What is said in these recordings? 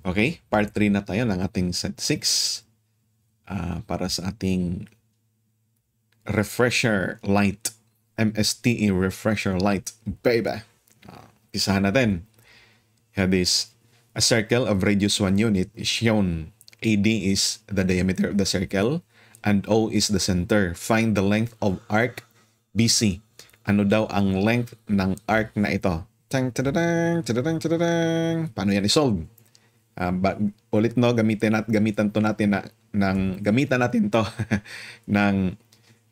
Okay, part 3 na tayo ng ating set 6 uh, ah, para sa ating refresher light. MSTE refresher light, baby. Uh, ah, isahan natin. Here is a circle of radius 1 unit is shown. AD is the diameter of the circle and O is the center. Find the length of arc BC. Ano daw ang length ng arc na ito? Tang, tadadang, tadadang, tadadang. Paano yan isolve? Um, ah, but ulit no, gamitin at gamitan to natin na, ng, gamitan natin to ng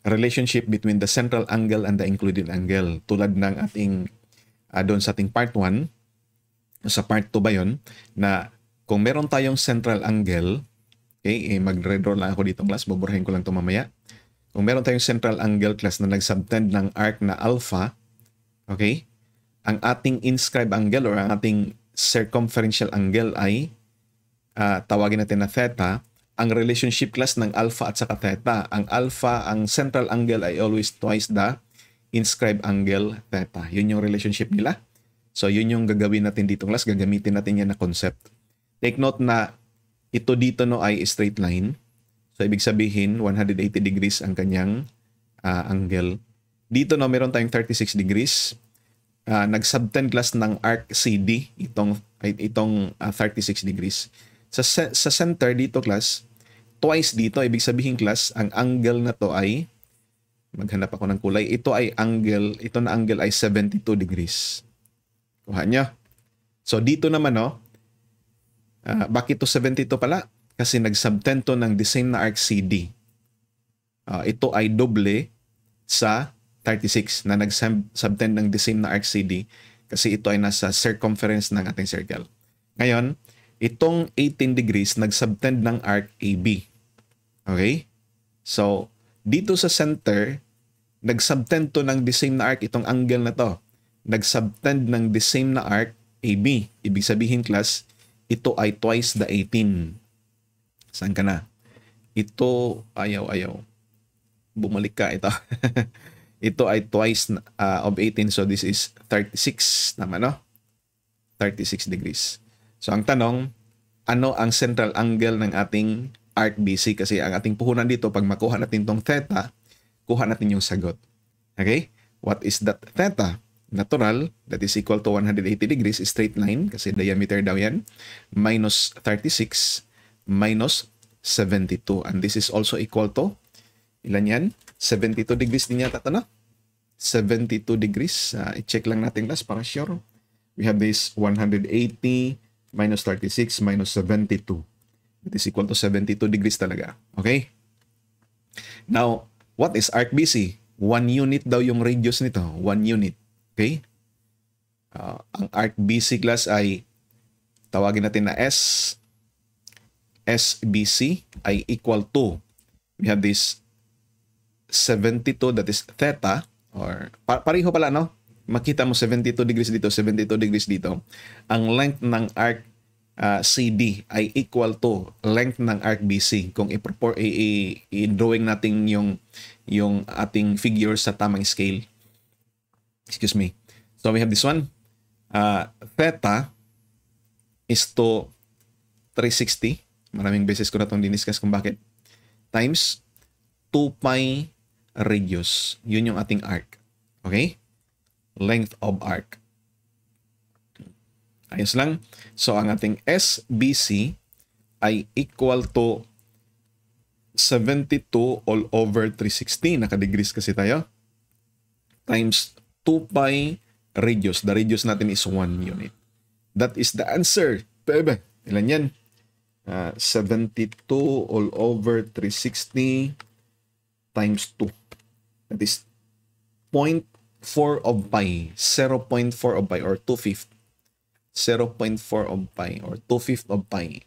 relationship between the central angle and the included angle. Tulad ng ating, uh, doon sa ating part 1, sa part 2 ba yon na kung meron tayong central angle, okay, eh, mag-redraw lang ako dito class, buburahin ko lang ito mamaya. Kung meron tayong central angle class na nagsubtend ng arc na alpha, okay, ang ating inscribed angle or ang ating circumferential angle ay uh, tawagin natin na theta, ang relationship class ng alpha at saka theta. Ang alpha, ang central angle ay always twice the inscribed angle theta. Yun yung relationship nila. So yun yung gagawin natin dito class. Gagamitin natin yan na concept. Take note na ito dito no ay straight line. So ibig sabihin 180 degrees ang kanyang uh, angle. Dito no meron tayong 36 degrees. Uh, ah, nag sub 10 class ng arc CD itong itong uh, 36 degrees. Sa, sa center dito class, twice dito, ibig sabihin class, ang angle na to ay, maghanap ako ng kulay, ito ay angle, ito na angle ay 72 degrees. Kuha nyo. So dito naman no, uh, ah, bakit to 72 pala? Kasi nag-subtend ng the same na arc CD. Uh, ah, ito ay doble sa 36 na nagsubtend ng the same na arc CD kasi ito ay nasa circumference ng ating circle. Ngayon, itong 18 degrees nagsubtend ng arc AB. Okay? So, dito sa center, nagsubtend to ng the same na arc itong angle na to. Nagsubtend ng the same na arc AB. Ibig sabihin class, ito ay twice the 18. Saan ka na? Ito, ayaw, ayaw. Bumalik ka ito. ito ay twice uh, of 18. So, this is 36. Tama, no? 36 degrees. So ang tanong, ano ang central angle ng ating arc BC? Kasi ang ating puhunan dito, pag makuha natin tong theta, kuha natin yung sagot. Okay? What is that theta? Natural, that is equal to 180 degrees, straight line, kasi diameter daw yan, minus 36, minus 72. And this is also equal to, ilan yan? 72 degrees din yata ito na. 72 degrees. Uh, i-check lang natin last para sure. We have this 180, minus 36 minus 72. It is equal to 72 degrees talaga. Okay? Now, what is arc BC? 1 unit daw yung radius nito. 1 unit. Okay? Uh, ang arc BC class ay tawagin natin na S. SBC ay equal to we have this 72 that is theta or pa pareho pala no makita mo 72 degrees dito, 72 degrees dito, ang length ng arc uh, ah, CD ay equal to length ng arc BC. Kung i-drawing natin yung, yung ating figure sa tamang scale. Excuse me. So we have this one. Uh, theta is to 360. Maraming beses ko na itong diniscuss kung bakit. Times 2 pi radius. Yun yung ating arc. Okay? length of arc. Ayos lang. So, ang ating SBC ay equal to 72 all over 360. Nakadegrees kasi tayo. Times 2 pi radius. The radius natin is 1 unit. That is the answer. Bebe, Ilan yan? Uh, ah, 72 all over 360 times 2. That is 0.2 4 of pi, 0.4 of pi or 2 fifth. 0.4 of pi or 2 fifth of pi.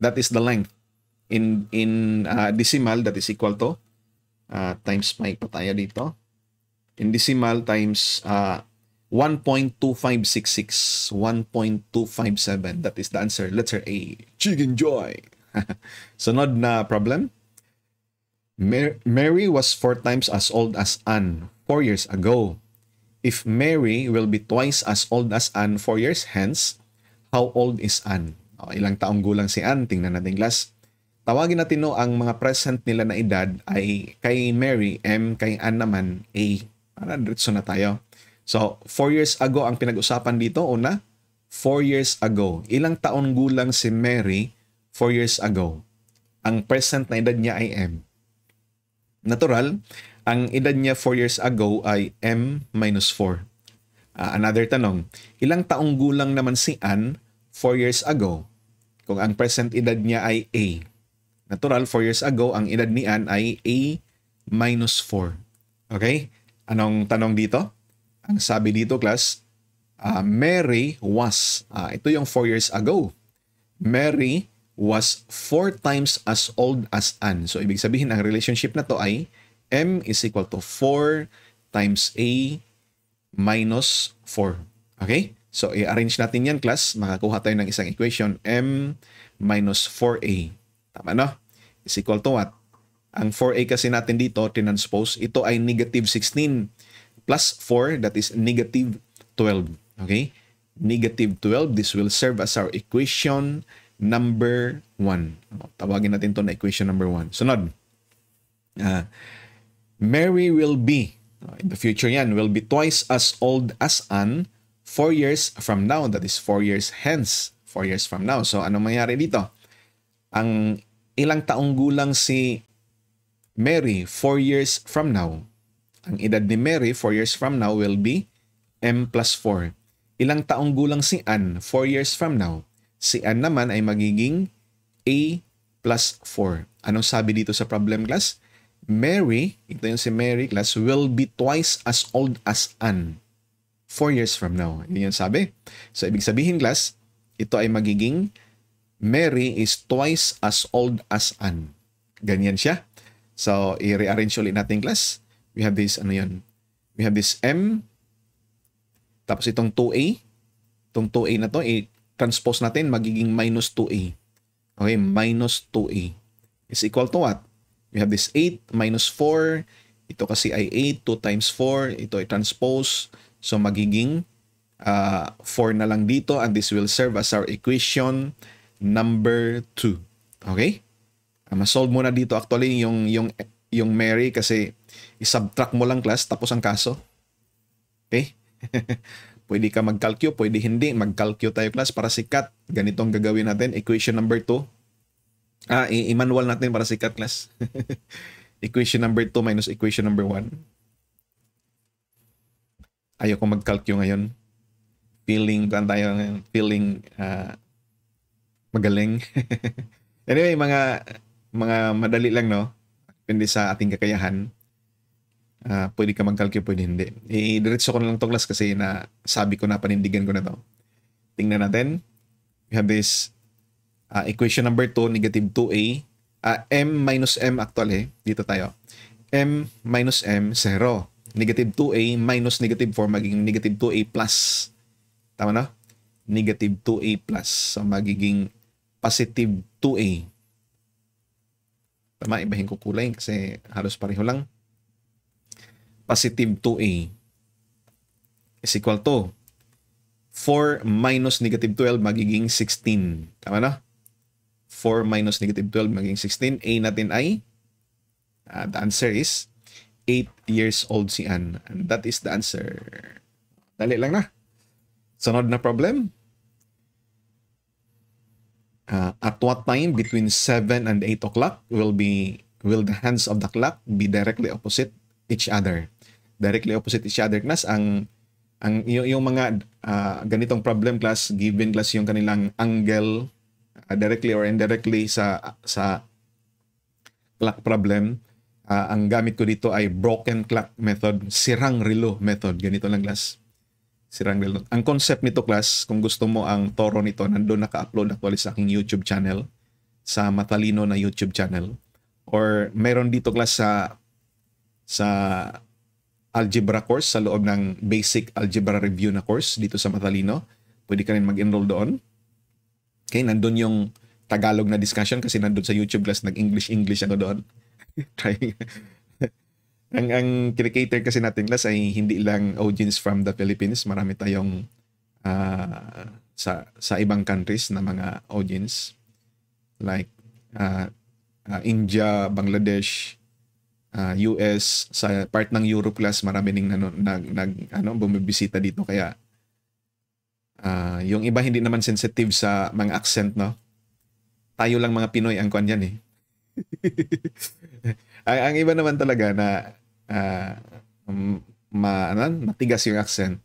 That is the length. In in uh, decimal, that is equal to uh, times pi pa tayo dito. In decimal times uh, 1.2566, 1.257. That is the answer. Letter A. Chicken joy. Sunod na problem. Mary was four times as old as Anne four years ago. If Mary will be twice as old as Anne four years hence, how old is Anne? O, oh, ilang taong gulang si Anne? Tingnan natin class. Tawagin natin no, ang mga present nila na edad ay kay Mary, M, kay Anne naman, A. Para diretso na tayo. So, 4 years ago ang pinag-usapan dito. Una, 4 years ago. Ilang taon gulang si Mary 4 years ago? Ang present na edad niya ay M. Natural, ang edad niya 4 years ago ay M-4. Uh, ah, another tanong, ilang taong gulang naman si Ann 4 years ago kung ang present edad niya ay A? Natural, 4 years ago, ang edad ni Ann ay A-4. Okay? Anong tanong dito? Ang sabi dito, class, uh, Mary was, uh, ito yung 4 years ago. Mary was 4 times as old as Ann. So, ibig sabihin, ang relationship na to ay m is equal to 4 times a minus 4. Okay? So, i-arrange natin yan, class. Makakuha tayo ng isang equation. m minus 4a. Tama, no? Is equal to what? Ang 4a kasi natin dito, tinranspose, ito ay negative 16 plus 4, that is negative 12. Okay? Negative 12, this will serve as our equation number 1. Tawagin natin to na equation number 1. Sunod. Ah... Uh, Mary will be, in the future yan, will be twice as old as Anne four years from now. That is four years hence. Four years from now. So, ano mangyari dito? Ang ilang taong gulang si Mary four years from now. Ang edad ni Mary four years from now will be M plus 4. Ilang taong gulang si Anne four years from now. Si Anne naman ay magiging A plus 4. Anong sabi dito sa problem class? Mary, ito yung si Mary class, will be twice as old as Anne. Four years from now. Yun yung sabi. So, ibig sabihin class, ito ay magiging Mary is twice as old as Anne. Ganyan siya. So, i-rearrange ulit natin class. We have this, ano yan? We have this M. Tapos itong 2A. Itong 2A na to, i-transpose natin, magiging minus 2A. Okay, minus 2A. Is equal to what? We have this 8 minus 4. Ito kasi ay 8. 2 times 4. Ito ay transpose. So magiging uh, ah, 4 na lang dito. And this will serve as our equation number 2. Okay? Uh, masolve muna dito actually yung, yung, yung Mary kasi isubtract mo lang class tapos ang kaso. Okay? pwede ka mag-calcu, pwede hindi. Mag-calcu tayo class para sikat. Ganito ang gagawin natin. Equation number 2 Ah, i-manual natin para sikat class. equation number 2 minus equation number 1. Ayoko mag-calcule calc ngayon. Feeling, kuhan tayo ngayon. Feeling uh, magaling. anyway, mga mga madali lang, no? Depende sa ating kakayahan. Uh, pwede ka mag-calcule, pwede hindi. I-diretso ko na lang to class kasi na sabi ko na, panindigan ko na to. Tingnan natin. We have this uh, equation number 2, negative 2a, uh, ah, m minus m actually, dito tayo, m minus m, 0. Negative 2a minus negative 4 magiging negative 2a plus. Tama na? Negative 2a plus. So magiging positive 2a. Tama, ibahin ko kulay kasi halos pareho lang. Positive 2a is equal to 4 minus negative 12 magiging 16. Tama na? 4 minus negative 12 maging 16. A natin ay, uh, the answer is 8 years old si Anne. And that is the answer. Dali lang na. Sunod na problem. Uh, at what time between 7 and 8 o'clock will be will the hands of the clock be directly opposite each other? Directly opposite each other. Class, ang ang yung, yung mga uh, ganitong problem class, given class yung kanilang angle uh, directly or indirectly sa sa clock problem. Uh, ang gamit ko dito ay broken clock method, sirang relo method. Ganito lang class. Sirang relo. Ang concept nito class, kung gusto mo ang toro nito, nandoon naka-upload actually sa aking YouTube channel sa matalino na YouTube channel or meron dito class sa sa algebra course sa loob ng basic algebra review na course dito sa Matalino. Pwede ka rin mag-enroll doon. Okay, nandun yung Tagalog na discussion kasi nandun sa YouTube class, nag-English-English ako doon. Trying. ang, ang kinikater kasi natin class ay hindi lang audience from the Philippines. Marami tayong uh, sa, sa ibang countries na mga audience. Like uh, uh, India, Bangladesh, uh, US, sa part ng Europe class, marami ning nag, nag, ano, bumibisita dito. Kaya Uh, yung iba hindi naman sensitive sa mga accent, no? Tayo lang mga Pinoy ang kwan yan, eh. ang, ang iba naman talaga na uh, ma, ano, matigas yung accent.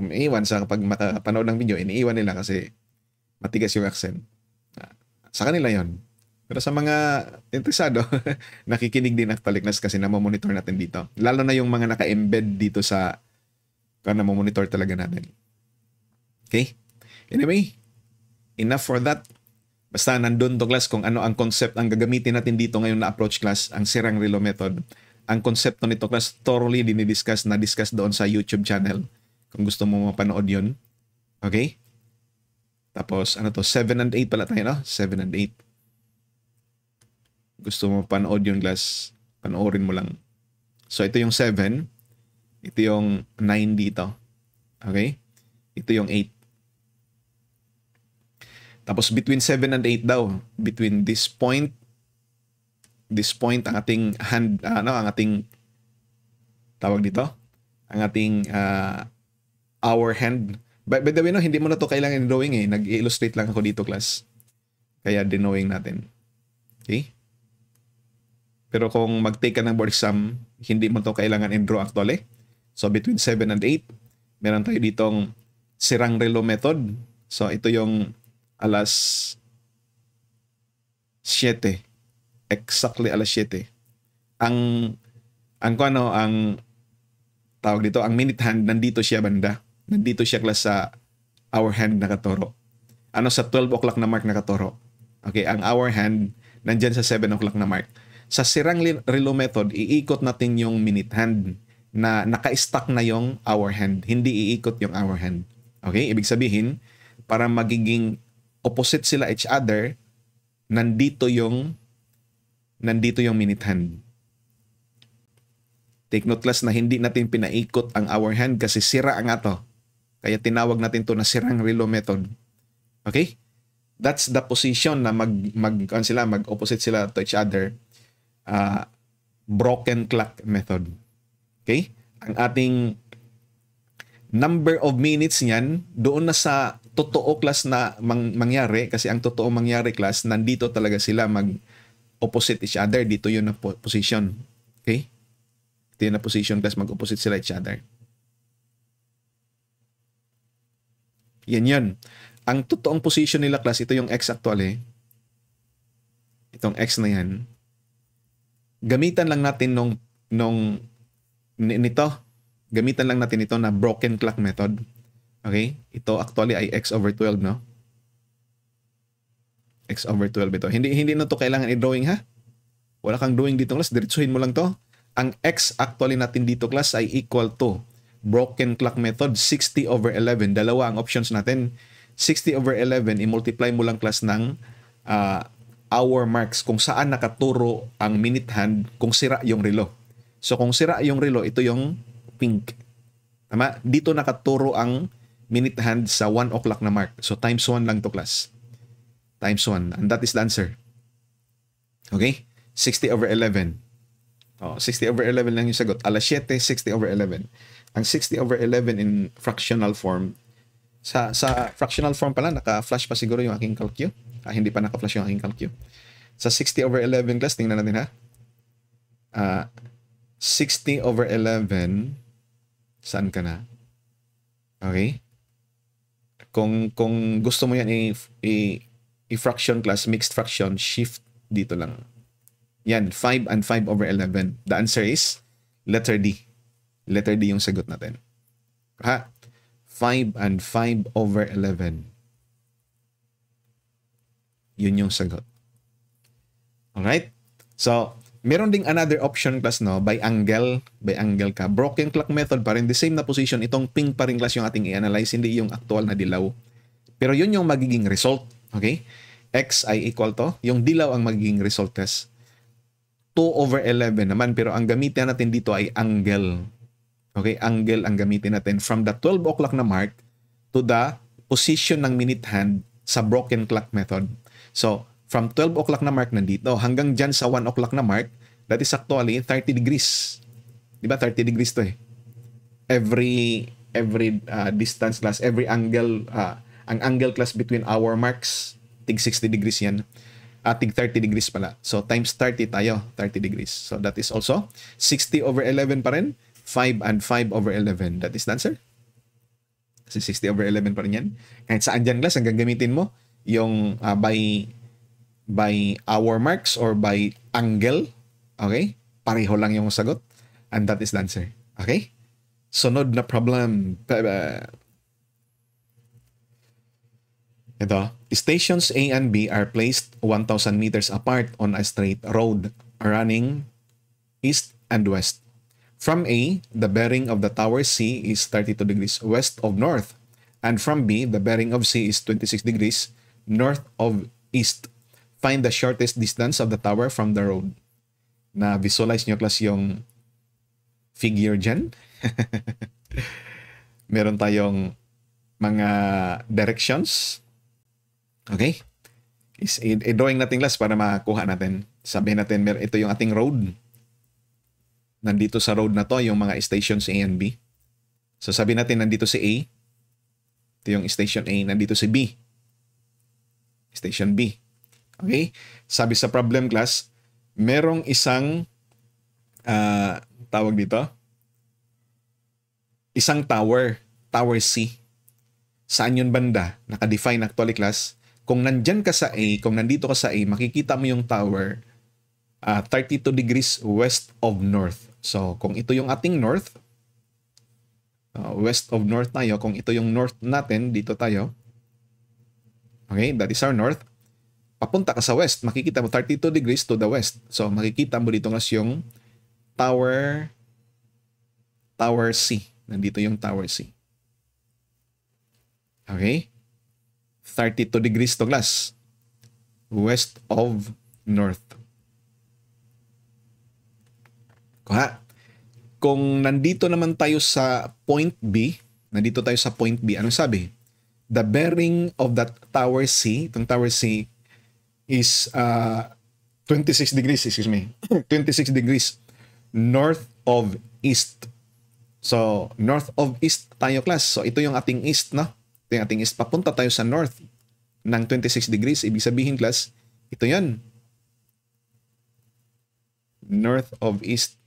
Umiiwan sa kapag makapanood ng video, iniiwan nila kasi matigas yung accent. Uh, sa kanila yon pero sa mga interesado, nakikinig din ang taliknas kasi namomonitor natin dito. Lalo na yung mga naka-embed dito sa kung namomonitor talaga natin. Okay? Anyway, enough for that. Basta nandun to class kung ano ang concept ang gagamitin natin dito ngayon na approach class, ang Serang Rilo method. Ang konsepto nito class thoroughly dinidiscuss, na-discuss doon sa YouTube channel. Kung gusto mo mapanood yun. Okay? Tapos ano to, 7 and 8 pala tayo, no? 7 and 8. Gusto mo mapanood yung class, panoorin mo lang. So ito yung 7, ito yung 9 dito. Okay? Ito yung 8. Tapos between 7 and 8 daw, between this point this point ang ating hand ano ang ating tawag dito, ang ating uh, ah, hour hand. By, by the way, no, hindi mo na to kailangan drawing eh. Nag-illustrate lang ako dito, class. Kaya dinowing natin. Okay? Pero kung mag-take ka ng board exam, hindi mo to kailangan in-draw actually. So between 7 and 8, meron tayo ditong sirang relo method. So ito yung alas 7. Exactly alas 7. Ang ang ko ano ang tawag dito, ang minute hand nandito siya banda. Nandito siya klas sa hour hand nakatoro. Ano sa 12 o'clock na mark nakatoro. Okay, ang hour hand nandyan sa 7 o'clock na mark. Sa sirang relo method, iikot natin yung minute hand na naka-stack na yung hour hand. Hindi iikot yung hour hand. Okay? Ibig sabihin, para magiging opposite sila each other, nandito yung nandito yung minute hand. Take note class na hindi natin pinaikot ang hour hand kasi sira ang ato. Kaya tinawag natin to na sirang relo method. Okay? That's the position na mag mag ano sila mag opposite sila to each other. Uh, broken clock method. Okay? Ang ating number of minutes niyan doon na sa totoo class na mang- mangyari kasi ang totoo mangyari class nandito talaga sila mag opposite each other dito yun na po- position okay dito yun na position class mag opposite sila each other yan yun ang totoong position nila class ito yung x actually itong x na yan gamitan lang natin nung nung nito gamitan lang natin ito na broken clock method Okay? Ito actually ay x over 12, no? x over 12 ito. Hindi hindi na to kailangan i-drawing ha. Wala kang drawing dito class, diretsuhin mo lang to. Ang x actually natin dito class ay equal to broken clock method 60 over 11. Dalawa ang options natin. 60 over 11 i-multiply mo lang class ng uh, hour marks kung saan nakaturo ang minute hand kung sira yung relo. So kung sira yung relo, ito yung pink. Tama? Dito nakaturo ang minute hand sa 1 o'clock na mark. So times 1 lang to class. Times 1. And that is the answer. Okay? 60 over 11. Oh, 60 over 11 lang yung sagot. Alas 7, 60 over 11. Ang 60 over 11 in fractional form, sa sa fractional form pala, naka-flash pa siguro yung aking calcu. Ah, hindi pa naka-flash yung aking calcu. Sa 60 over 11 class, tingnan natin ha. Uh, ah, 60 over 11, saan ka na? Okay? Kung, kung gusto mo yan i-fraction class, mixed fraction, shift dito lang. Yan, 5 and 5 over 11. The answer is letter D. Letter D yung sagot natin. Ha? 5 and 5 over 11. Yun yung sagot. Alright? So, Meron ding another option class no by angle, by angle ka. Broken clock method pa rin the same na position itong pink pa rin class yung ating i-analyze hindi yung actual na dilaw. Pero yun yung magiging result, okay? X ay equal to yung dilaw ang magiging result test. 2 over 11 naman pero ang gamitin natin dito ay angle. Okay, angle ang gamitin natin from the 12 o'clock na mark to the position ng minute hand sa broken clock method. So, From 12 o'clock na mark nandito hanggang dyan sa 1 o'clock na mark, that is actually 30 degrees. Di ba 30 degrees to eh? Every every uh, distance class, every angle, uh, ang angle class between our marks, tig 60 degrees yan. Uh, tig 30 degrees pala. So times 30 tayo, 30 degrees. So that is also 60 over 11 pa rin, 5 and 5 over 11. That is the answer. Kasi 60 over 11 pa rin yan. Kahit saan dyan class, hanggang gamitin mo, yung uh, by by hour marks or by angle. Okay? Pareho lang yung sagot. And that is the answer. Okay? Sunod na problem. Ito. Stations A and B are placed 1,000 meters apart on a straight road running east and west. From A, the bearing of the tower C is 32 degrees west of north. And from B, the bearing of C is 26 degrees north of east find the shortest distance of the tower from the road. Na-visualize nyo class yung figure dyan. Meron tayong mga directions. Okay? Is i-drawing natin class para makuha natin. Sabihin natin, ito yung ating road. Nandito sa road na to yung mga stations A and B. So sabihin natin nandito si A. Ito yung station A. Nandito si B. Station B Okay? Sabi sa problem class, merong isang uh, tawag dito, isang tower, tower C. Saan yun banda? Naka-define actually class. Kung nandyan ka sa A, kung nandito ka sa A, makikita mo yung tower uh, ah, 32 degrees west of north. So, kung ito yung ating north, uh, west of north tayo, kung ito yung north natin, dito tayo. Okay, that is our north papunta ka sa west, makikita mo 32 degrees to the west. So makikita mo dito ngas yung Tower Tower C. Nandito yung Tower C. Okay? 32 degrees to glass. West of north. Kuha. Kung nandito naman tayo sa point B, nandito tayo sa point B, ano sabi? The bearing of that tower C, itong tower C, is uh, 26 degrees, excuse me, 26 degrees north of east. So, north of east tayo, class. So, ito yung ating east, no? Ito yung ating east. Papunta tayo sa north ng 26 degrees. Ibig sabihin, class, ito yan. North of east.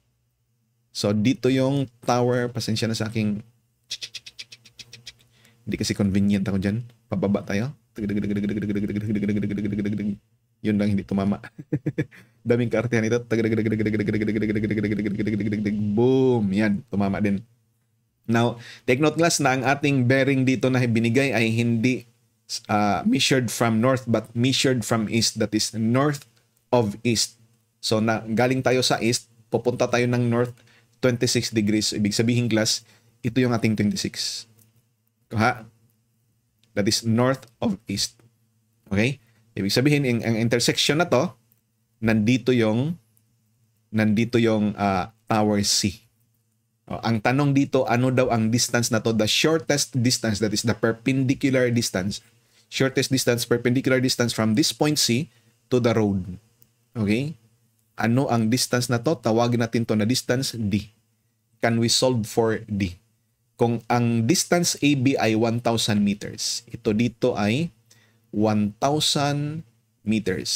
So, dito yung tower. Pasensya na sa aking... Hindi kasi convenient ako dyan. Pababa tayo. Yun lang, hindi tumama. Daming kaartihan ito. Boom! Yan, tumama din. Now, take note class na ang ating bearing dito na binigay ay hindi uh, measured from north but measured from east. That is north of east. So, na, galing tayo sa east, pupunta tayo ng north 26 degrees. Ibig sabihin class, ito yung ating 26. Ha? that is north of east. Okay? Ibig sabihin, ang, ang intersection na to, nandito yung nandito yung uh, tower C. O, ang tanong dito, ano daw ang distance na to? The shortest distance, that is the perpendicular distance. Shortest distance, perpendicular distance from this point C to the road. Okay? Ano ang distance na to? Tawagin natin to na distance D. Can we solve for D? Kung ang distance AB ay 1,000 meters, ito dito ay 1,000 meters.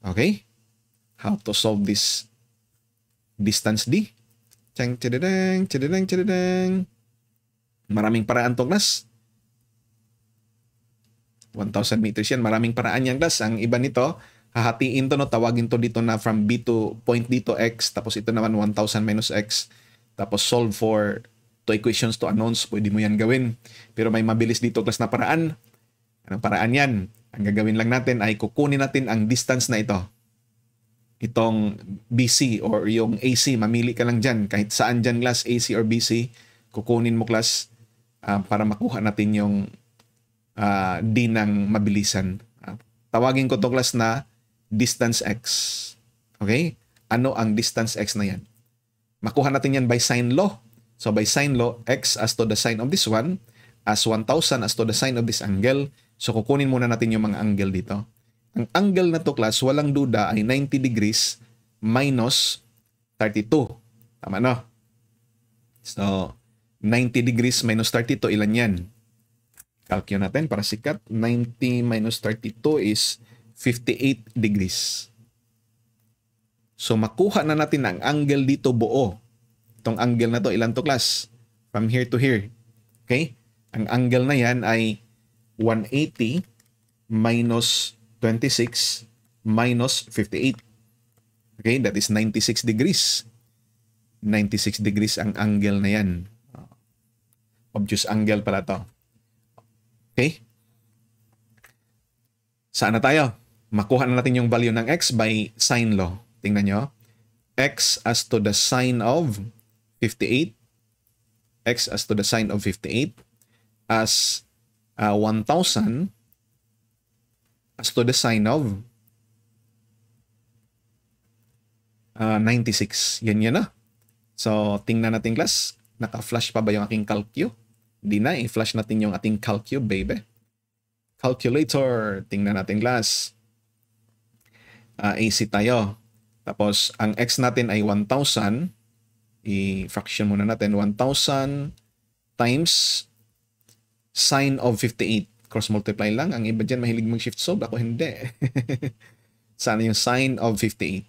Okay? How to solve this distance D? Chang, chadadang, chadadang, chadadang. Maraming paraan to, class. 1,000 meters yan. Maraming paraan yan, class. Ang iba nito, hahatiin to, no? tawagin to dito na from B to point dito, X. Tapos ito naman 1,000 minus X. Tapos solve for toy questions to announce, pwede mo yan gawin. Pero may mabilis dito class na paraan. Anong paraan yan? Ang gagawin lang natin ay kukunin natin ang distance na ito. Itong BC or yung AC, mamili ka lang dyan. Kahit saan dyan class, AC or BC, kukunin mo class uh, para makuha natin yung uh, D ng mabilisan. Uh, tawagin ko to class na distance x. Okay? Ano ang distance x na yan? Makuha natin yan by sine law. So by sine law, x as to the sine of this one, as 1,000 as to the sine of this angle. So kukunin muna natin yung mga angle dito. Ang angle na to class, walang duda ay 90 degrees minus 32. Tama no? So, 90 degrees minus 32, ilan yan? Calculate natin para sikat. 90 minus 32 is 58 degrees. So, makuha na natin ang angle dito buo tong angle na to, ilan to class? From here to here. Okay? Ang angle na yan ay 180 minus 26 minus 58. Okay, that is 96 degrees. 96 degrees ang angle na yan. Obtuse angle pala to. Okay? Saan na tayo? Makuha na natin yung value ng x by sine law. Tingnan nyo. x as to the sine of 58, x as to the sine of 58, as uh, 1,000 as to the sine of uh, 96. Yan yan na. So, tingnan natin class. Naka-flash pa ba yung aking calcu? Hindi na, i-flash natin yung ating calcu, baby. Calculator. Tingnan natin class. Uh, AC tayo. Tapos, ang x natin ay 1,000 i-fraction muna natin, 1,000 times sine of 58. Cross-multiply lang. Ang iba dyan mahilig mag-shift solve. Ako hindi. Sana yung sine of 58.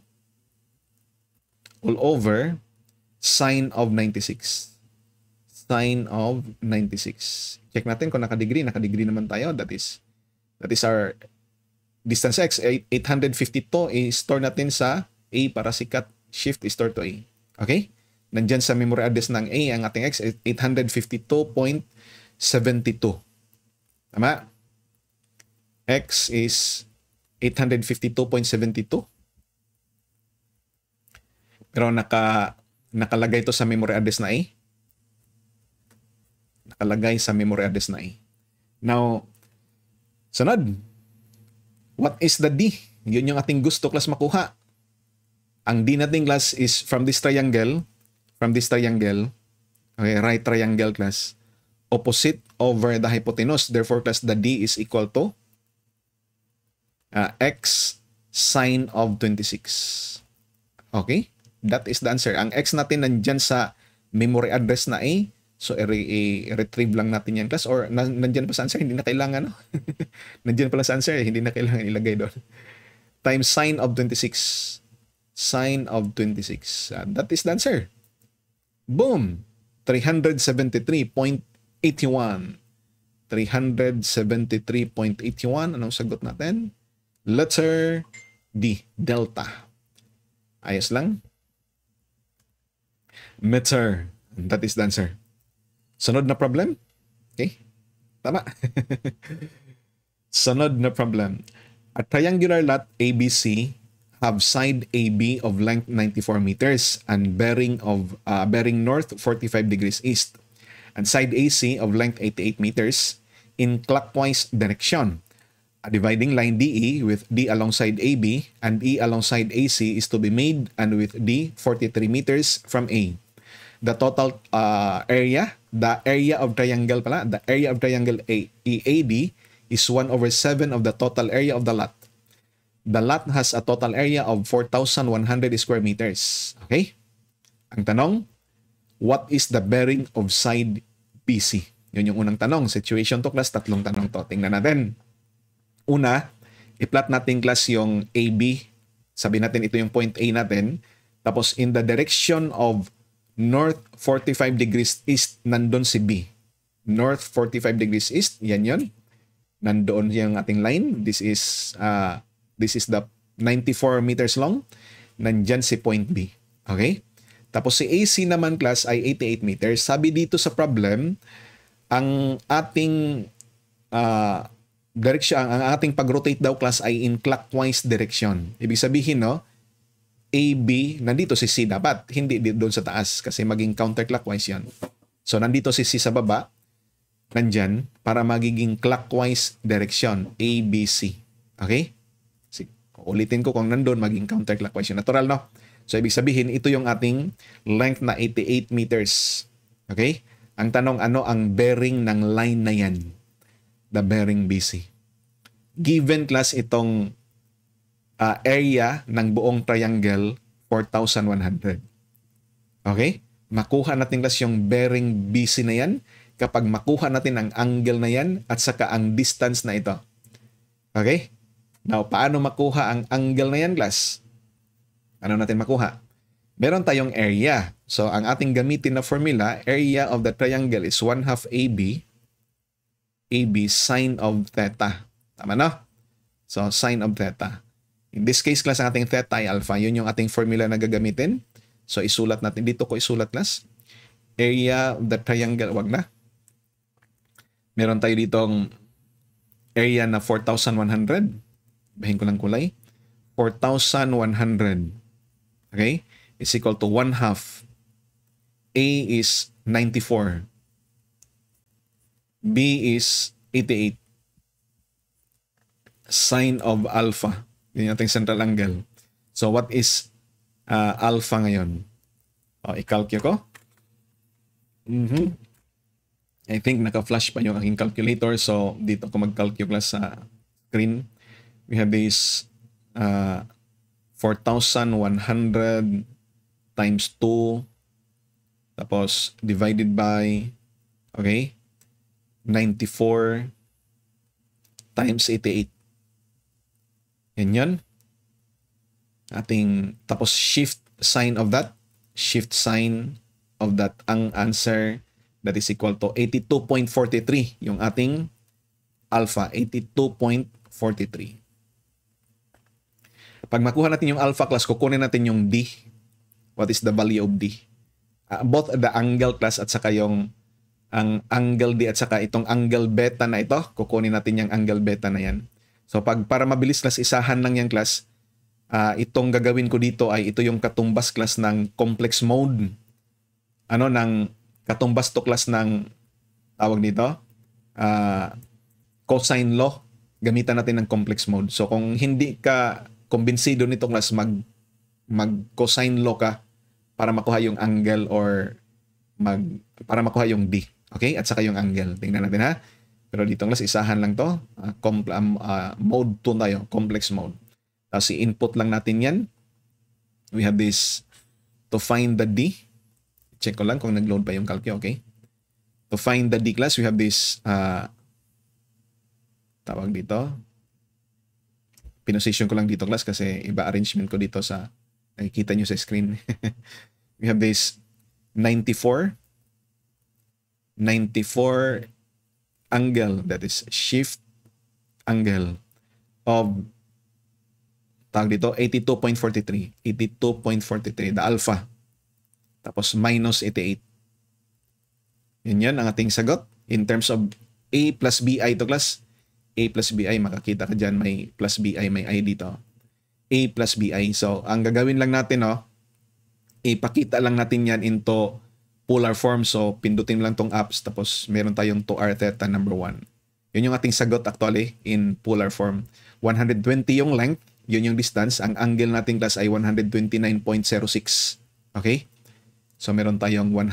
All over sine of 96. Sine of 96. Check natin kung Naka-degree naman tayo. That is, that is our distance x. 850 to. I-store natin sa A para sikat. Shift, i-store to A. Okay? nandyan sa memory address ng A ang ating X, 852.72. Tama? X is 852.72. Pero naka, nakalagay ito sa memory address na A. Nakalagay sa memory address na A. Now, sunod. What is the D? Yun yung ating gusto class makuha. Ang D natin class is from this triangle, from this triangle, okay, right triangle class, opposite over the hypotenuse. Therefore, class, the D is equal to uh, X sine of 26. Okay? That is the answer. Ang X natin nandyan sa memory address na A. So, i-retrieve lang natin yan class. Or na nandyan pa sa answer, hindi na kailangan. No? nandyan pala sa answer, hindi na kailangan ilagay doon. Times sine of 26. Sine of 26. Uh, that is the answer. Boom! 373.81. 373.81. Anong sagot natin? Letter D. Delta. Ayos lang. Meter. That is the answer. Sunod na problem? Okay. Tama. Sunod na problem. A triangular lot ABC have side AB of length 94 meters and bearing of uh, bearing north 45 degrees east and side AC of length 88 meters in clockwise direction. A dividing line DE with D alongside AB and E alongside AC is to be made and with D 43 meters from A. The total uh, area, the area of triangle pala, the area of triangle A is 1 over 7 of the total area of the lot the lot has a total area of 4,100 square meters. Okay? Ang tanong, what is the bearing of side BC? Yun yung unang tanong. Situation to class, tatlong tanong to. Tingnan natin. Una, i natin class yung AB. Sabi natin ito yung point A natin. Tapos in the direction of north 45 degrees east, nandun si B. North 45 degrees east, yan yun. Nandoon yung ating line. This is uh, This is the 94 meters long. Nandyan si point B. Okay? Tapos si AC naman class ay 88 meters. Sabi dito sa problem, ang ating uh, direction, ang ating pag-rotate daw class ay in clockwise direction. Ibig sabihin, no? AB, nandito si C dapat, hindi doon sa taas kasi maging counterclockwise yan. So, nandito si C sa baba, nandyan, para magiging clockwise direction, ABC. Okay? Ulitin ko kung nandun, maging counterclockwise yun. Natural, no? So, ibig sabihin, ito yung ating length na 88 meters. Okay? Ang tanong, ano ang bearing ng line na yan? The bearing BC. Given class itong uh, area ng buong triangle, 4,100. Okay? Makuha natin class yung bearing BC na yan kapag makuha natin ang angle na yan at saka ang distance na ito. Okay? Now, paano makuha ang angle na yan, glass? Ano natin makuha? Meron tayong area. So, ang ating gamitin na formula, area of the triangle is 1 half AB, AB sine of theta. Tama na? So, sine of theta. In this case, class, ang ating theta ay alpha. Yun yung ating formula na gagamitin. So, isulat natin. Dito ko isulat, class. Area of the triangle. Wag na. Meron tayo ditong area na 4,100 bahin ko lang kulay, 4,100. Okay? Is equal to 1 half. A is 94. B is 88. Sine of alpha. Yan yung ating central angle. So what is uh, alpha ngayon? O, oh, i-calculate ko. Mm-hmm. I think naka-flash pa yung aking calculator. So dito ko mag-calculate sa screen we have this uh, 4,100 times 2 tapos divided by okay 94 times 88 yan yun ating tapos shift sign of that shift sign of that ang answer that is equal to 82.43 yung ating alpha 82.43 pag makuha natin yung alpha class, kukunin natin yung D. What is the value of D? Uh, both the angle class at saka yung ang angle D at saka itong angle beta na ito, kukunin natin yung angle beta na yan. So pag para mabilis class, isahan lang yung class. Uh, itong gagawin ko dito ay ito yung katumbas class ng complex mode. Ano, ng katumbas to class ng tawag dito, uh, cosine law, gamitan natin ng complex mode. So kung hindi ka kumbinsido nitong last mag mag-cosine law ka para makuha yung angle or mag para makuha yung D. Okay? At saka yung angle. Tingnan natin ha. Pero dito class, isahan lang to. Uh, um, uh, mode 2 tayo. Complex mode. Tapos input lang natin yan. We have this to find the D. Check ko lang kung nagload pa yung calc Okay? To find the D class, we have this uh, tawag dito pinosession ko lang dito class kasi iba arrangement ko dito sa nakikita nyo sa screen. we have this 94, 94 angle, that is shift angle of tawag dito 82.43, 82.43, the alpha. Tapos minus 88. Yun yun ang ating sagot in terms of A plus B I to class. A plus BI, makakita ka dyan, may plus BI, may I dito. A plus BI. So, ang gagawin lang natin, no, oh, ipakita lang natin yan into polar form. So, pindutin lang tong apps, tapos meron tayong 2R theta number 1. Yun yung ating sagot actually in polar form. 120 yung length, yun yung distance. Ang angle nating class ay 129.06. Okay? So, meron tayong 120, uh,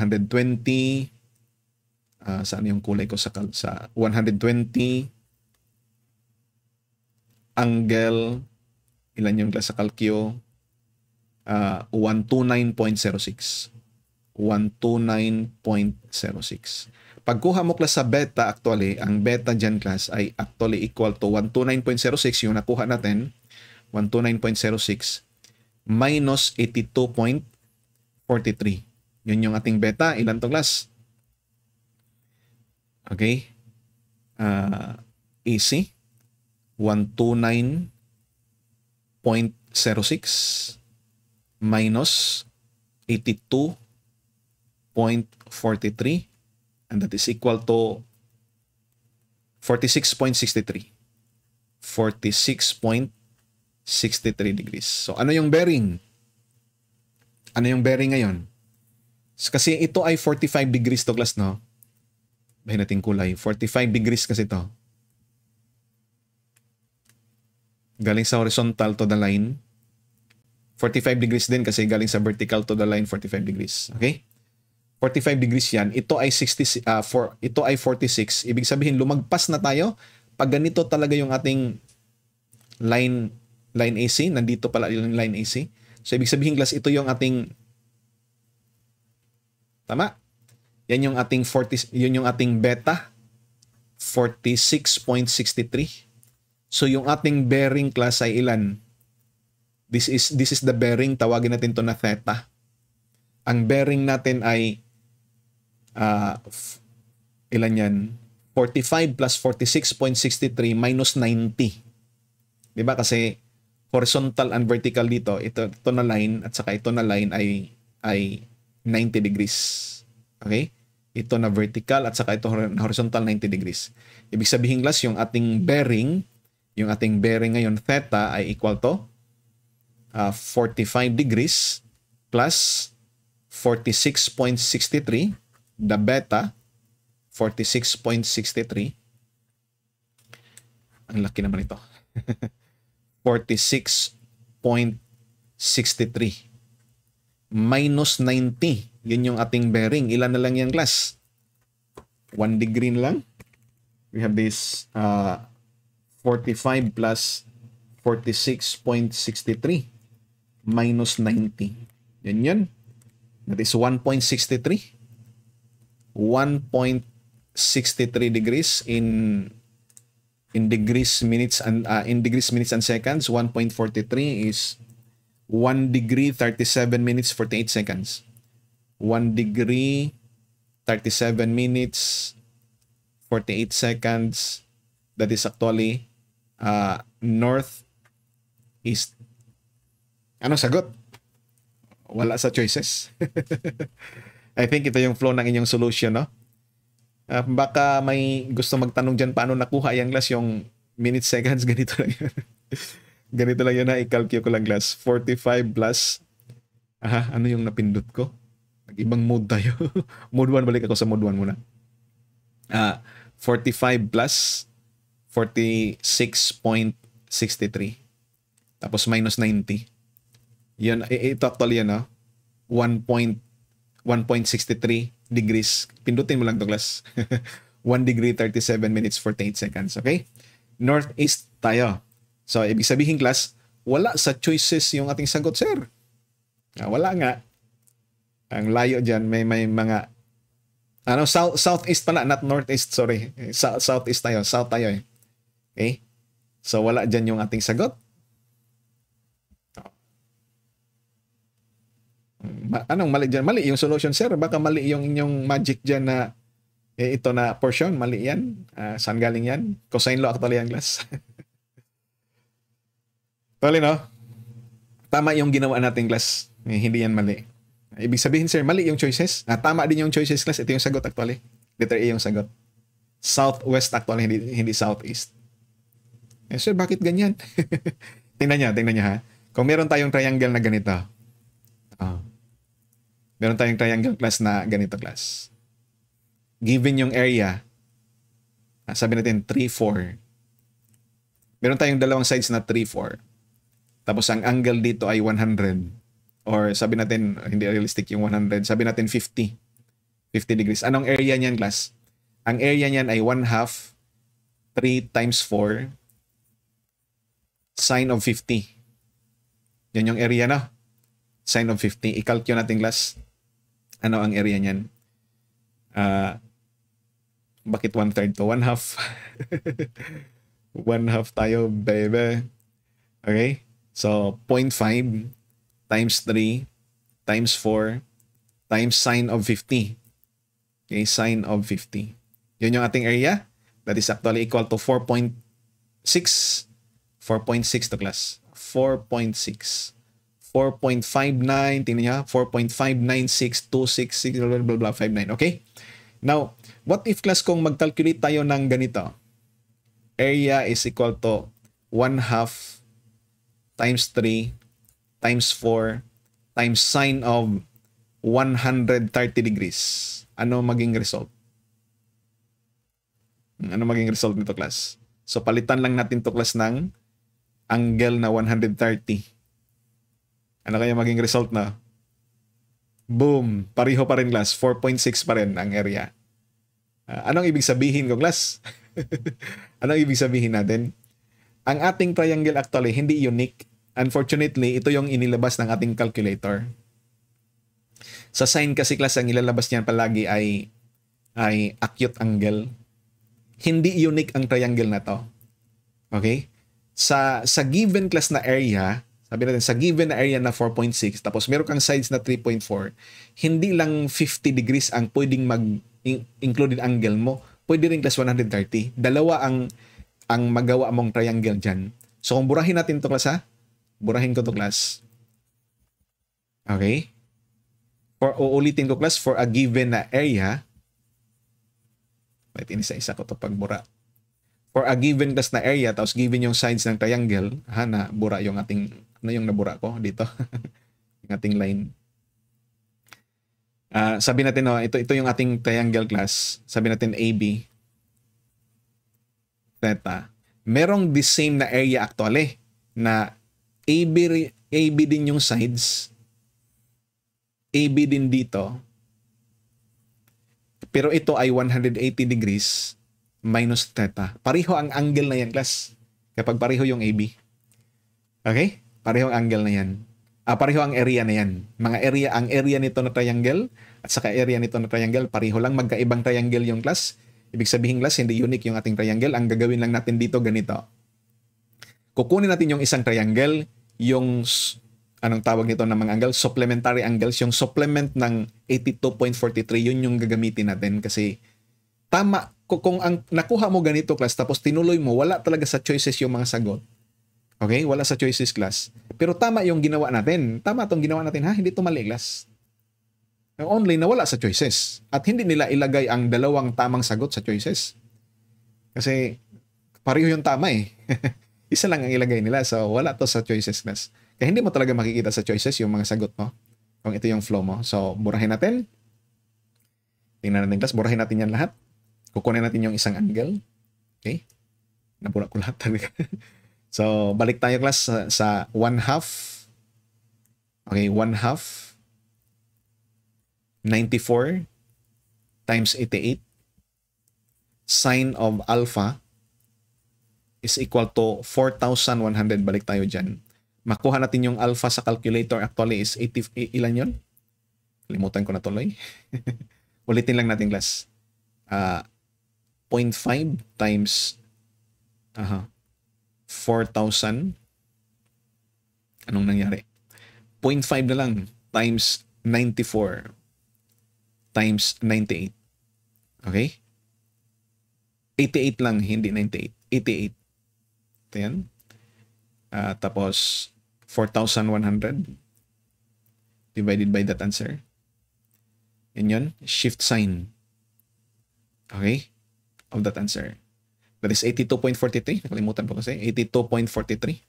ah, saan yung kulay ko sa, sa 120, angle, ilan yung sa Calcio? Uh, 129.06. 129.06. Pagkuha mo class sa beta actually, ang beta dyan class ay actually equal to 129.06 yung nakuha natin. 129.06 minus 82.43. Yun yung ating beta. Ilan to class? Okay. Uh, easy. 129.06 minus 82.43 and that is equal to 46.63. 46.63 degrees. So ano yung bearing? Ano yung bearing ngayon? Kasi ito ay 45 degrees to glass, no? Bahin natin kulay. 45 degrees kasi to. Galing sa horizontal to the line. 45 degrees din kasi galing sa vertical to the line 45 degrees. Okay? 45 degrees yan. Ito ay 60 uh, ah, for, ito ay 46. Ibig sabihin lumagpas na tayo pag ganito talaga yung ating line line AC, nandito pala yung line AC. So ibig sabihin glass ito yung ating Tama? Yan yung ating 40 yun yung ating beta 46.63. So yung ating bearing class ay ilan? This is this is the bearing, tawagin natin to na theta. Ang bearing natin ay uh, ilan yan? 45 plus 46.63 minus 90. 'Di ba? Kasi horizontal and vertical dito, ito, ito na line at saka ito na line ay ay 90 degrees. Okay? Ito na vertical at saka ito horizontal 90 degrees. Ibig sabihin class, yung ating bearing yung ating bearing ngayon, theta, ay equal to uh, 45 degrees plus 46.63. The beta, 46.63. Ang laki naman ito. 46.63 minus 90. Yun yung ating bearing. Ilan na lang yung glass? 1 degree lang. We have this uh, 45 plus 46.63 minus 90. Yan yun. That is 1.63. 1.63 degrees in in degrees minutes and uh, in degrees minutes and seconds 1.43 is 1 degree 37 minutes 48 seconds 1 degree 37 minutes 48 seconds that is actually uh, North East. Ano sagot? Wala sa choices. I think ito yung flow ng inyong solution, no? Uh, baka may gusto magtanong diyan paano nakuha yung glass yung minutes, seconds, ganito lang yun. ganito lang yun ha, i-calculate ko lang glass. 45 plus, aha, ano yung napindot ko? Nag-ibang mode tayo. mode 1, balik ako sa mode 1 muna. Uh, ah, 45 plus 46.63. Tapos minus 90. Yun, ito eh, eh, total yan, no? 1.63 degrees. Pindutin mo lang, Douglas. 1 degree 37 minutes 48 seconds, okay? Northeast tayo. So, ibig sabihin, class, wala sa choices yung ating sagot, sir. Ah, wala nga. Ang layo dyan, may, may mga ano, south, southeast pala, not northeast, sorry. South, southeast tayo, south tayo eh. Okay? So wala dyan yung ating sagot. Anong mali dyan? Mali yung solution sir. Baka mali yung inyong magic dyan na eh, ito na portion. Mali yan. Uh, saan galing yan? Cosine law actually yan glass. Tali no? Tama yung ginawa natin glass. Eh, hindi yan mali. Ibig sabihin sir, mali yung choices. Ah, tama din yung choices class. Ito yung sagot actually. Letter A yung sagot. Southwest actually, hindi, hindi southeast. Eh sir, bakit ganyan? tingnan niya, tingnan niya ha. Kung meron tayong triangle na ganito. Oh. Meron tayong triangle class na ganito class. Given yung area, ah, sabi natin 3, 4. Meron tayong dalawang sides na 3, 4. Tapos ang angle dito ay 100. Or sabi natin, hindi realistic yung 100. Sabi natin 50. 50 degrees. Anong area niyan, class? Ang area niyan ay 1 half 3 times 4 sine of 50. Yan yung area na. Sine of 50. I-calc natin class. Ano ang area niyan? Uh, ah, bakit one third to? One half. one half tayo, baby. Okay? So, 0.5 times 3 times 4 times sine of 50. Okay, sine of 50. Yun yung ating area. That is actually equal to 4.6 4.6 to class. 4.6. 4.59, tingnan niya, 4.596266, blah, blah, blah, 59, okay? Now, what if class kung mag-calculate tayo ng ganito? Area is equal to 1 half times 3 times 4 times sine of 130 degrees. Ano maging result? Hmm, ano maging result nito class? So palitan lang natin to class ng angle na 130. Ano kaya maging result na? Boom! Pariho pa rin, Glass. 4.6 pa rin ang area. Uh, anong ibig sabihin ko, Glass? anong ibig sabihin natin? Ang ating triangle actually hindi unique. Unfortunately, ito yung inilabas ng ating calculator. Sa sine kasi, Glass, ang ilalabas niyan palagi ay, ay acute angle. Hindi unique ang triangle na to. Okay? sa sa given class na area, sabi natin sa given na area na 4.6 tapos meron kang sides na 3.4, hindi lang 50 degrees ang pwedeng mag in, included angle mo. Pwede rin class 130. Dalawa ang ang magawa mong triangle diyan. So kung burahin natin to class ha, burahin ko to class. Okay? For uulitin ko class for a given na area. Wait, inisa-isa ko to pagbura for a given tas na area tapos given yung sides ng triangle ha na bura yung ating ano yung nabura ko dito yung ating line uh, sabi natin no ito ito yung ating triangle class sabi natin AB theta merong the same na area actually na AB AB din yung sides AB din dito pero ito ay 180 degrees minus theta. Pareho ang angle na yan, class. Kapag pareho yung AB. Okay? Pareho ang angle na yan. Ah, pareho ang area na yan. Mga area, ang area nito na triangle at saka area nito na triangle, pareho lang magkaibang triangle yung class. Ibig sabihin class, hindi unique yung ating triangle. Ang gagawin lang natin dito ganito. Kukunin natin yung isang triangle, yung anong tawag nito ng mga angles, supplementary angles, yung supplement ng 82.43, yun yung gagamitin natin kasi tama kung, kung ang nakuha mo ganito class tapos tinuloy mo, wala talaga sa choices yung mga sagot. Okay? Wala sa choices class. Pero tama yung ginawa natin. Tama tong ginawa natin ha, hindi to mali class. Only na wala sa choices. At hindi nila ilagay ang dalawang tamang sagot sa choices. Kasi pareho yung tama eh. Isa lang ang ilagay nila. So wala to sa choices class. Kaya hindi mo talaga makikita sa choices yung mga sagot mo. Kung ito yung flow mo. So burahin natin. Tingnan natin class, burahin natin yan lahat. Kukunin natin yung isang angle. Okay? Nabura ko lahat so, balik tayo class sa, sa one half. Okay, one half. 94 times 88 sine of alpha is equal to 4,100. Balik tayo dyan. Makuha natin yung alpha sa calculator. Actually is 80, ilan yon? Limutan ko na tuloy. Ulitin lang natin class. Uh, 0.5 times uh, 4,000. Anong nangyari? 0.5 na lang times 94 times 98. Okay? 88 lang, hindi 98. 88. Ito yan. Uh, tapos, 4,100 divided by that answer. Yan yun. Shift sign. Okay? of that answer. That is 82.43. Nakalimutan ko kasi. 82.43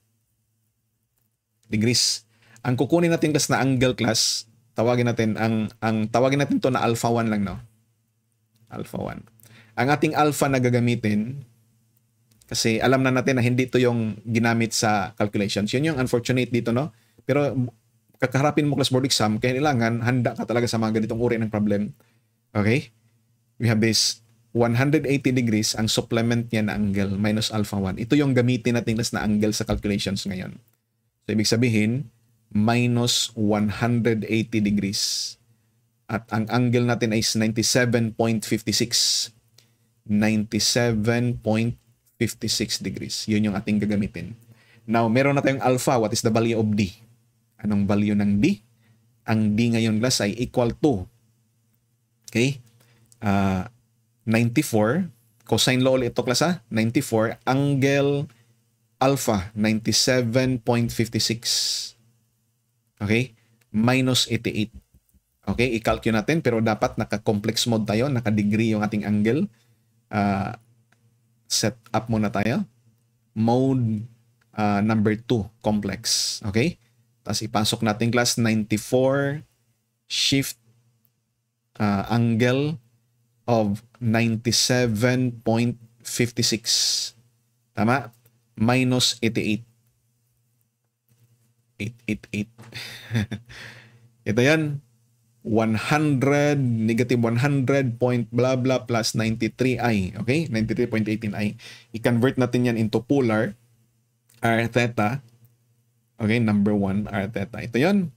degrees. Ang kukunin natin class na angle class, tawagin natin ang ang tawagin natin to na alpha 1 lang no. Alpha 1. Ang ating alpha na gagamitin kasi alam na natin na hindi to yung ginamit sa calculations. Yun yung unfortunate dito no. Pero kakaharapin mo class board exam, kailangan handa ka talaga sa mga ganitong uri ng problem. Okay? We have this 180 degrees ang supplement niya na angle minus alpha 1. Ito yung gamitin natin as na angle sa calculations ngayon. So, ibig sabihin, minus 180 degrees. At ang angle natin ay 97.56. 97.56 degrees. Yun yung ating gagamitin. Now, meron na tayong alpha. What is the value of D? Anong value ng D? Ang D ngayon, class, ay equal to. Okay? Uh, 94. Cosine law ulit ito klasa, ah. 94. Angle alpha, 97.56. Okay? Minus 88. Okay? I-calculate natin pero dapat naka-complex mode tayo. Naka-degree yung ating angle. Uh, set up muna tayo. Mode uh, number 2, complex. Okay? Tapos ipasok natin class 94 shift uh, angle of 97.56. Tama? Minus 88. 888. Ito yan. 100, negative 100 point blah blah plus 93i. Okay? 93.18i. I-convert natin yan into polar. R theta. Okay? Number 1, R theta. Ito yan.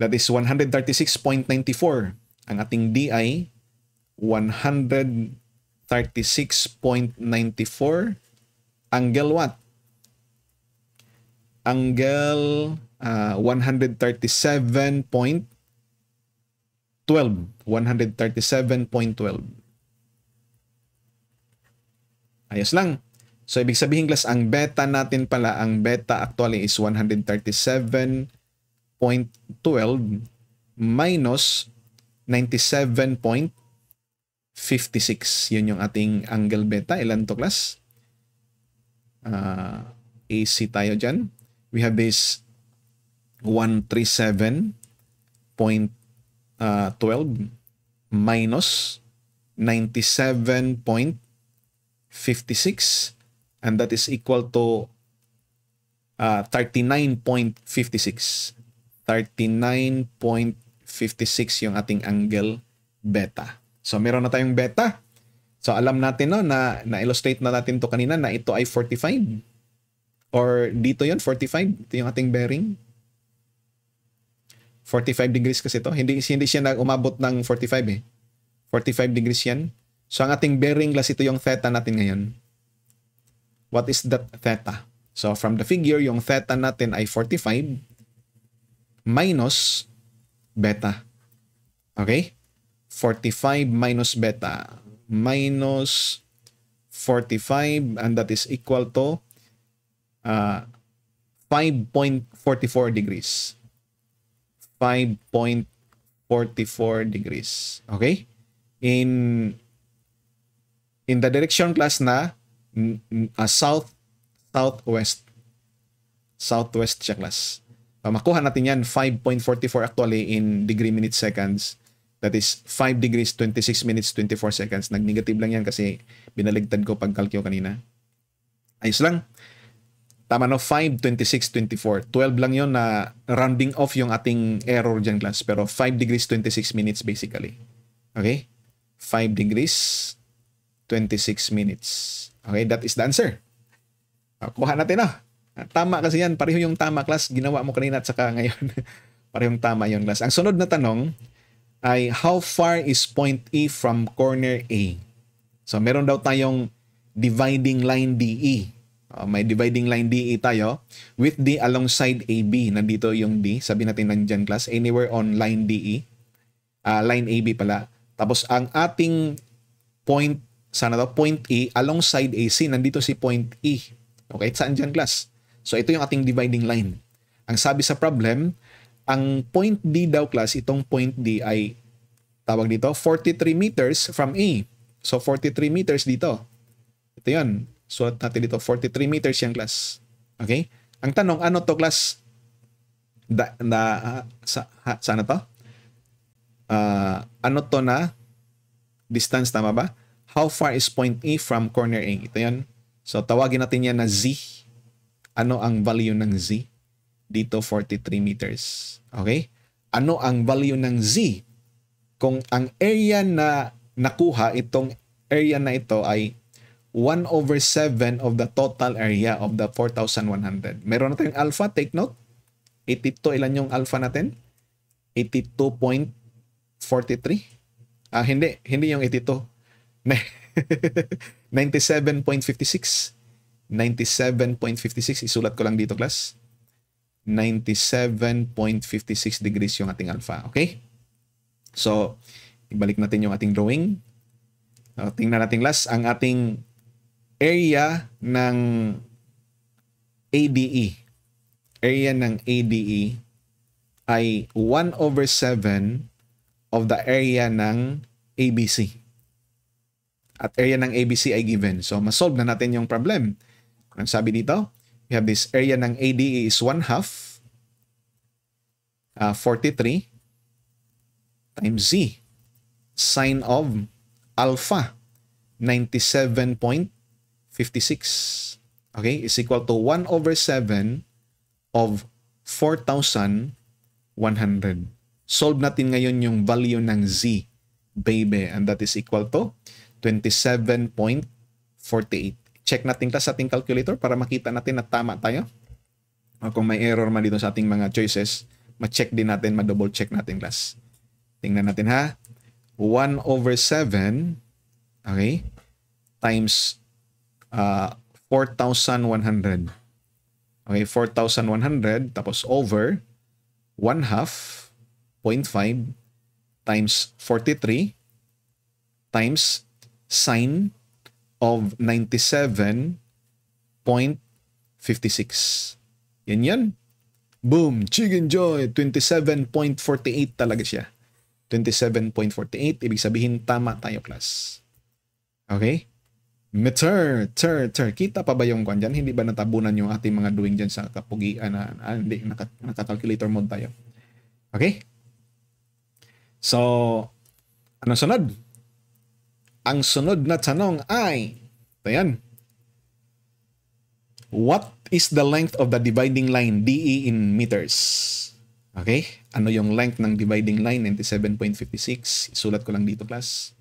That is 136.94. Ang ating di 136.94 angle what? Angle uh, 137.12. 137.12. Ayos lang. So, ibig sabihin class, ang beta natin pala, ang beta actually is 137.12 minus 97. 56. Yun yung ating angle beta, ilan to class? Uh, ah, AC tayo dyan. We have this 137.12 ah, minus 97.56 and that is equal to uh, 39.56. 39.56 yung ating angle beta. So meron na tayong beta. So alam natin no, na na-illustrate na natin to kanina na ito ay 45. Or dito yon 45. Ito yung ating bearing. 45 degrees kasi to. Hindi, hindi siya nag umabot ng 45 eh. 45 degrees yan. So ang ating bearing last ito yung theta natin ngayon. What is that theta? So from the figure, yung theta natin ay 45 minus beta. Okay? 45 minus beta minus 45 and that is equal to uh, 5.44 degrees. 5.44 degrees. Okay? In in the direction class na uh, south southwest southwest siya class. Pa makuha natin yan 5.44 actually in degree minute seconds That is 5 degrees, 26 minutes, 24 seconds. Nag-negative lang yan kasi binaligtad ko pag-calcio kanina. Ayos lang. Tama no, 5, 26, 24. 12 lang yon na rounding off yung ating error dyan class. Pero 5 degrees, 26 minutes basically. Okay? 5 degrees, 26 minutes. Okay, that is the answer. Kuha natin na. Ah. Tama kasi yan. Pareho yung tama class. Ginawa mo kanina at saka ngayon. Parehong tama yung class. Ang sunod na tanong, ay how far is point E from corner A. So meron daw tayong dividing line DE. Uh, oh, may dividing line DE tayo with D alongside AB. Nandito yung D. Sabi natin nandyan class. Anywhere on line DE. Uh, ah, line AB pala. Tapos ang ating point, sana daw, point E alongside AC. Nandito si point E. Okay, saan dyan class? So ito yung ating dividing line. Ang sabi sa problem, ang point D daw class, itong point D ay tawag dito 43 meters from A. So 43 meters dito. Ito 'yon. So natin dito 43 meters yang class. Okay? Ang tanong, ano to class? Da, na, uh, sa, ha, sana ano to? Uh, ano to na distance, tama ba? How far is point A from corner A? Ito 'yon. So tawagin natin yan na Z. Ano ang value ng Z? dito 43 meters. Okay? Ano ang value ng Z? Kung ang area na nakuha, itong area na ito ay 1 over 7 of the total area of the 4,100. Meron na yung alpha, take note. 82, ilan yung alpha natin? 82.43? Ah, hindi. Hindi yung 82. 97.56. 97.56. Isulat ko lang dito, class. 97.56 degrees yung ating alpha. Okay? So, ibalik natin yung ating drawing. Uh, tingnan natin last ang ating area ng ADE. Area ng ADE ay 1 over 7 of the area ng ABC. At area ng ABC ay given. So, masolve na natin yung problem. Ang sabi dito, We have this area ng ADA is 1 half, uh, 43, times Z. Sine of alpha, 97.56. Okay, is equal to 1 over 7 of 4,100. Solve natin ngayon yung value ng Z, baby. And that is equal to 27.48 check natin ta sa ating calculator para makita natin na tama tayo. O ah, kung may error man dito sa ating mga choices, ma-check din natin, ma-double check natin class. Tingnan natin ha. 1 over 7, okay, times uh, ah, 4,100. Okay, 4,100 tapos over 1 half, 0.5 times 43 times sine of 97.56. Yan yan. Boom! Chicken Joy! 27.48 talaga siya. 27.48. Ibig sabihin, tama tayo, class. Okay? Meter, ter, ter. Kita pa ba yung kwan dyan? Hindi ba natabunan yung ating mga doing dyan sa kapugian na, ah, hindi, naka, naka-calculator mode tayo. Okay? So, ano sunod? Ang sunod na tanong ay, ayan, what is the length of the dividing line, DE in meters? Okay? Ano yung length ng dividing line? 97.56. Isulat ko lang dito, class.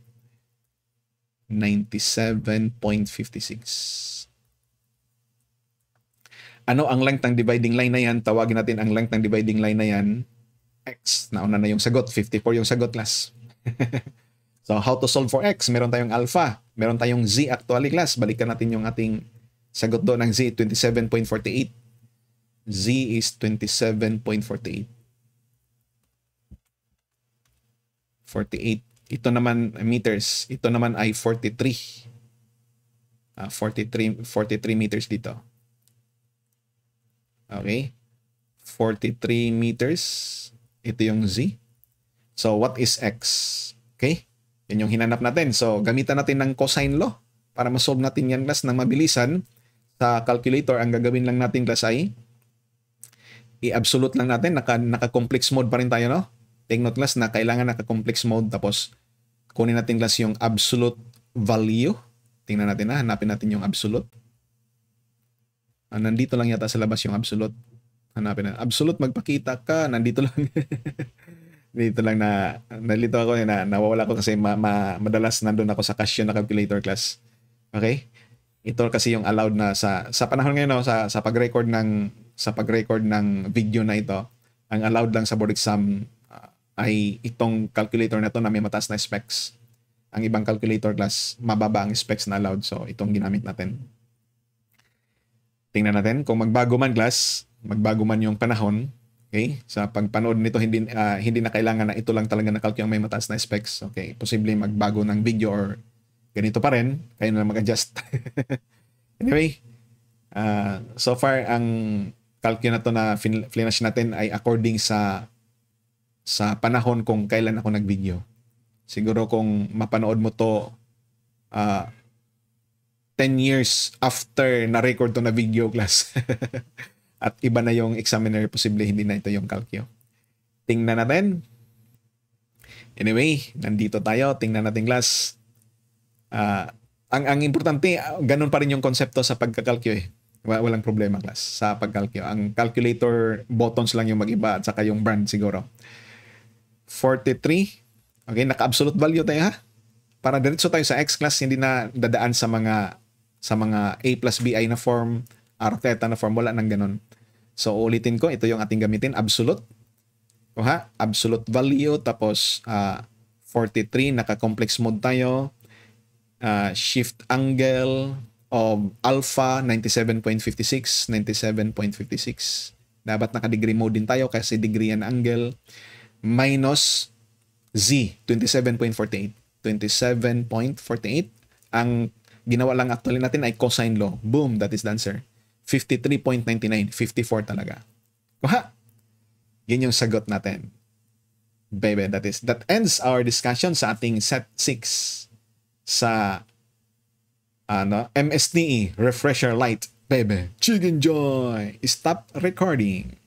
97.56. Ano ang length ng dividing line na yan? Tawagin natin ang length ng dividing line na yan. X. Nauna na yung sagot. 54 yung sagot, class. So, how to solve for x? Meron tayong alpha. Meron tayong z actually class. Balikan natin yung ating sagot doon ng z, 27.48. z is 27.48. 48. Ito naman meters. Ito naman ay 43. Uh, 43, 43 meters dito. Okay? 43 meters. Ito yung z. So, what is x? Okay? Yan yung hinanap natin. So, gamitan natin ng cosine law para masolve natin yan class ng mabilisan. Sa calculator, ang gagawin lang natin class ay i-absolute lang natin. Naka, naka-complex mode pa rin tayo, no? Take note class na kailangan naka-complex mode. Tapos, kunin natin class yung absolute value. Tingnan natin na, hanapin natin yung absolute. Ah, nandito lang yata sa labas yung absolute. Hanapin na. Absolute, magpakita ka. Nandito lang. dito lang na nalito ako eh, na nawawala ko kasi ma, ma, madalas nandoon ako sa cash na calculator class. Okay? Ito kasi yung allowed na sa sa panahon ngayon no, sa sa pag-record ng sa pag-record ng video na ito, ang allowed lang sa board exam uh, ay itong calculator na to na may mataas na specs. Ang ibang calculator class, mababa ang specs na allowed. So, itong ginamit natin. Tingnan natin kung magbago man class, magbago man yung panahon, Okay? Sa pagpanood nito, hindi, uh, hindi na kailangan na ito lang talaga na calc yung may mataas na specs. Okay? Posible magbago ng video or ganito pa rin. Kayo na lang mag-adjust. anyway, uh, so far, ang calc na to na flinash natin ay according sa sa panahon kung kailan ako nag-video. Siguro kung mapanood mo to uh, ah, 10 years after na-record to na video class. at iba na yung examiner, posible hindi na ito yung calcio. Tingnan natin. Anyway, nandito tayo. Tingnan natin class. Uh, ah, ang, ang importante, ganun pa rin yung konsepto sa pagkakalkyo eh. Walang problema class sa pagkalkyo. Ang calculator buttons lang yung mag-iba at saka yung brand siguro. 43. Okay, naka-absolute value tayo ha. Para diretso tayo sa X-class, hindi na dadaan sa mga sa mga A plus BI na form, R theta na form, wala nang ganun So ulitin ko, ito yung ating gamitin, absolute. Kuha, absolute value, tapos uh, ah, 43, naka-complex mode tayo. Uh, shift angle of alpha, 97.56, 97.56. Dapat naka-degree mode din tayo kasi degree and angle. Minus Z, 27.48. 27.48. Ang ginawa lang actually natin ay cosine law. Boom, that is the answer. 53.99, 54 talaga. Kuha! Yun yung sagot natin. Baby, that is, that ends our discussion sa ating set 6 sa ano, MSTE Refresher Light. Baby, chicken joy! Stop recording.